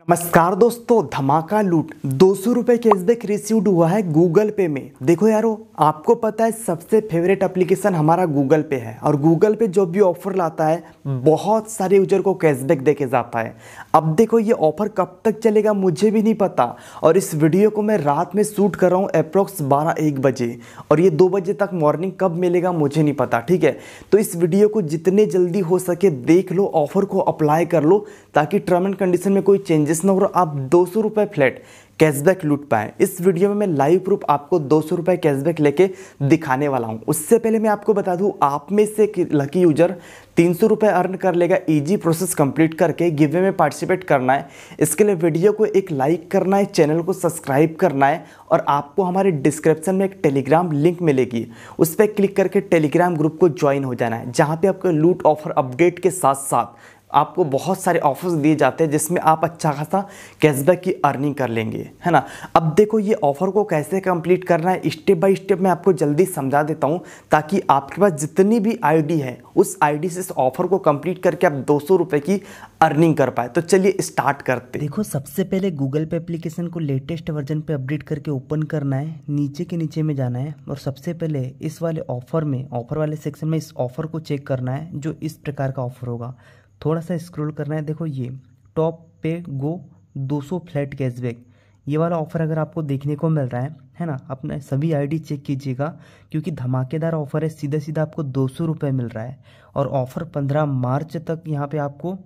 नमस्कार दोस्तों धमाका लूट दो सौ रुपये कैशबैक रिसीव्ड हुआ है गूगल पे में देखो यारो आपको पता है सबसे फेवरेट एप्लीकेशन हमारा गूगल पे है और गूगल पे जो भी ऑफर लाता है बहुत सारे यूजर को कैशबैक देके जाता है अब देखो ये ऑफ़र कब तक चलेगा मुझे भी नहीं पता और इस वीडियो को मैं रात में शूट कर रहा हूँ अप्रोक्स बारह एक बजे और ये दो बजे तक मॉर्निंग कब मिलेगा मुझे नहीं पता ठीक है तो इस वीडियो को जितने जल्दी हो सके देख लो ऑफ़र को अप्लाई कर लो ताकि टर्म एंड कंडीशन में कोई चेंजेस ना हो और आप दो सौ फ्लैट कैशबैक लूट पाएँ इस वीडियो में मैं लाइव प्रूफ आपको दो सौ रुपये कैशबैक लेके दिखाने वाला हूँ उससे पहले मैं आपको बता दूँ आप में से लकी यूजर तीन सौ रुपये अर्न कर लेगा इजी प्रोसेस कंप्लीट करके गिवे में पार्टिसिपेट करना है इसके लिए वीडियो को एक लाइक करना है चैनल को सब्सक्राइब करना है और आपको हमारे डिस्क्रिप्शन में एक टेलीग्राम लिंक मिलेगी उस पर क्लिक करके टेलीग्राम ग्रुप को ज्वाइन हो जाना है जहाँ पे आपको लूट ऑफर अपडेट के साथ साथ आपको बहुत सारे ऑफर्स दिए जाते हैं जिसमें आप अच्छा खासा कैशबैक की अर्निंग कर लेंगे है ना अब देखो ये ऑफ़र को कैसे कंप्लीट करना है स्टेप बाय स्टेप मैं आपको जल्दी समझा देता हूँ ताकि आपके पास जितनी भी आईडी है उस आईडी से इस ऑफ़र को कंप्लीट करके आप दो सौ की अर्निंग कर पाए तो चलिए स्टार्ट करते देखो सबसे पहले गूगल पे अप्लीकेशन को लेटेस्ट वर्जन पर अपडेट करके ओपन करना है नीचे के नीचे में जाना है और सबसे पहले इस वाले ऑफ़र में ऑफ़र वाले सेक्शन में इस ऑफ़र को चेक करना है जो इस प्रकार का ऑफ़र होगा थोड़ा सा स्क्रॉल करना है देखो ये टॉप पे गो 200 फ्लैट कैशबैक ये वाला ऑफ़र अगर आपको देखने को मिल रहा है है ना अपने सभी आईडी चेक कीजिएगा क्योंकि धमाकेदार ऑफ़र है सीधा सीधा आपको दो सौ रुपये मिल रहा है और ऑफ़र पंद्रह मार्च तक यहाँ पे आपको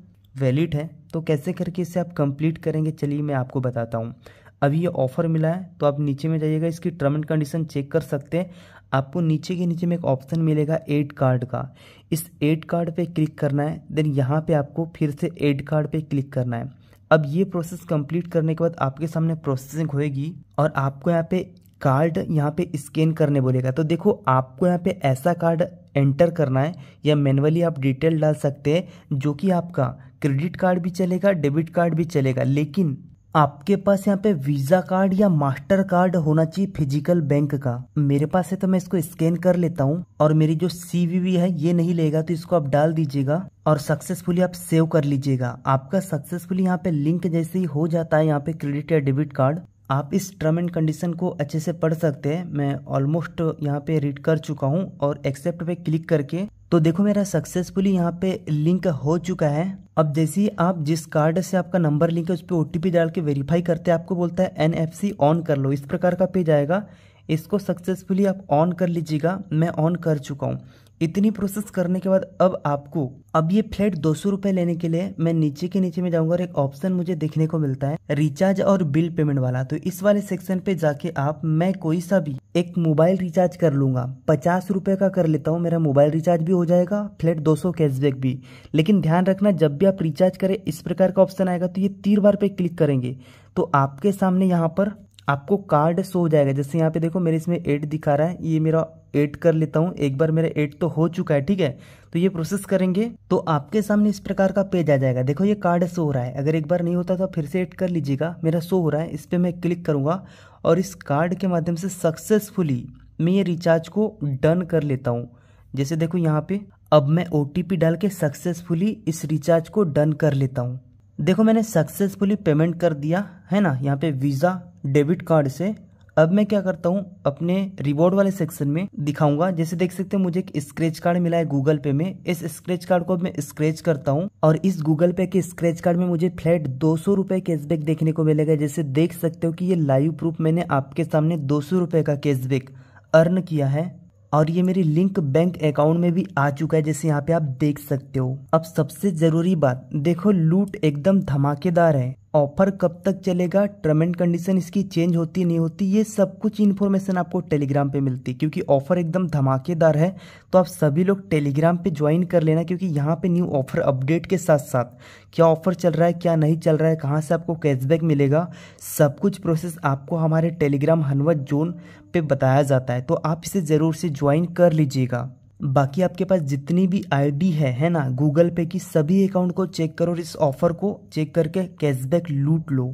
वैलिड है तो कैसे करके इसे आप कंप्लीट करेंगे चलिए मैं आपको बताता हूँ अभी ये ऑफ़र मिला है तो आप नीचे में जाइएगा इसकी टर्म एंड कंडीशन चेक कर सकते हैं आपको नीचे के नीचे में एक ऑप्शन मिलेगा एड कार्ड का इस एड कार्ड पे क्लिक करना है देन यहाँ पे आपको फिर से एड कार्ड पे क्लिक करना है अब ये प्रोसेस कंप्लीट करने के बाद आपके सामने प्रोसेसिंग होएगी और आपको यहाँ पे कार्ड यहाँ पे स्कैन करने बोलेगा तो देखो आपको यहाँ पे ऐसा कार्ड एंटर करना है या मैनुअली आप डिटेल डाल सकते हैं जो कि आपका क्रेडिट कार्ड भी चलेगा डेबिट कार्ड भी चलेगा लेकिन आपके पास यहाँ पे वीज़ा कार्ड या मास्टर कार्ड होना चाहिए फिजिकल बैंक का मेरे पास है तो मैं इसको स्कैन कर लेता हूँ और मेरी जो सीवीवी है ये नहीं लेगा तो इसको आप डाल दीजिएगा और सक्सेसफुली आप सेव कर लीजिएगा आपका सक्सेसफुली यहाँ पे लिंक जैसे ही हो जाता है यहाँ पे क्रेडिट या डेबिट कार्ड आप इस टर्म एंड कंडीशन को अच्छे से पढ़ सकते हैं मैं ऑलमोस्ट यहाँ पे रीड कर चुका हूँ और एक्सेप्ट पे क्लिक करके तो देखो मेरा सक्सेसफुली यहाँ पे लिंक हो चुका है अब जैसे ही आप जिस कार्ड से आपका नंबर लिंक है उस पर ओ डाल के वेरीफाई करते हैं आपको बोलता है एन ऑन कर लो इस प्रकार का पेज आएगा इसको सक्सेसफुली आप ऑन कर लीजिएगा मैं ऑन कर चुका हूँ इतनी प्रोसेस करने के बाद अब आपको अब ये फ्लैट दो सौ रुपये लेने के लिए मैं नीचे के नीचे में जाऊंगा और एक ऑप्शन मुझे देखने को मिलता है रिचार्ज और बिल पेमेंट वाला तो इस वाले सेक्शन पे जाके आप मैं कोई सा भी एक मोबाइल रिचार्ज कर लूंगा पचास रुपए का कर लेता हूँ मेरा मोबाइल रिचार्ज भी हो जाएगा फ्लैट दो सौ कैशबैक भी लेकिन ध्यान रखना जब भी आप रिचार्ज करें इस प्रकार का ऑप्शन आएगा तो ये तीन बार पे क्लिक करेंगे तो आपके सामने यहाँ पर आपको कार्ड शो हो जाएगा जैसे यहाँ पे देखो मेरे इसमें एट दिखा रहा है ये मेरा एड कर लेता हूँ एक बार मेरा एड तो हो चुका है ठीक है तो ये प्रोसेस करेंगे तो आपके सामने इस प्रकार का पेज आ जाएगा देखो ये कार्ड शो हो रहा है अगर एक बार नहीं होता तो फिर से एड कर लीजिएगा मेरा शो हो रहा है इस पर मैं क्लिक करूँगा और इस कार्ड के माध्यम से सक्सेसफुली मैं ये रिचार्ज को डन कर लेता हूँ जैसे देखो यहाँ पे अब मैं ओ डाल के सक्सेसफुली इस रिचार्ज को डन कर लेता हूँ देखो मैंने सक्सेसफुली पेमेंट कर दिया है ना यहाँ पे वीज़ा डेबिट कार्ड से अब मैं क्या करता हूँ अपने रिवॉर्ड वाले सेक्शन में दिखाऊंगा जैसे देख सकते हैं मुझे एक स्क्रेच कार्ड मिला है गूगल पे में इस स्क्रेच कार्ड को मैं स्क्रेच करता हूँ और इस गूगल पे के स्क्रेच कार्ड में मुझे फ्लैट दो सौ रुपए कैशबैक देखने को मिलेगा जैसे देख सकते हो कि ये लाइव प्रूफ मैंने आपके सामने दो सौ रुपए का कैशबैक अर्न किया है और ये मेरी लिंक बैंक अकाउंट में भी आ चुका है जैसे यहाँ पे आप देख सकते हो अब सबसे जरूरी बात देखो लूट एकदम धमाकेदार है ऑफर कब तक चलेगा टर्म एंड कंडीशन इसकी चेंज होती नहीं होती ये सब कुछ इन्फॉर्मेशन आपको टेलीग्राम पे मिलती है क्योंकि ऑफर एकदम धमाकेदार है तो आप सभी लोग टेलीग्राम पे ज्वाइन कर लेना क्योंकि यहाँ पे न्यू ऑफर अपडेट के साथ साथ क्या ऑफर चल रहा है क्या नहीं चल रहा है कहाँ से आपको कैशबैक मिलेगा सब कुछ प्रोसेस आपको हमारे टेलीग्राम हनवत जोन पर बताया जाता है तो आप इसे ज़रूर से ज्वाइन कर लीजिएगा बाकी आपके पास जितनी भी आईडी है है ना गूगल पे की सभी अकाउंट को चेक करो और इस ऑफर को चेक करके कैशबैक लूट लो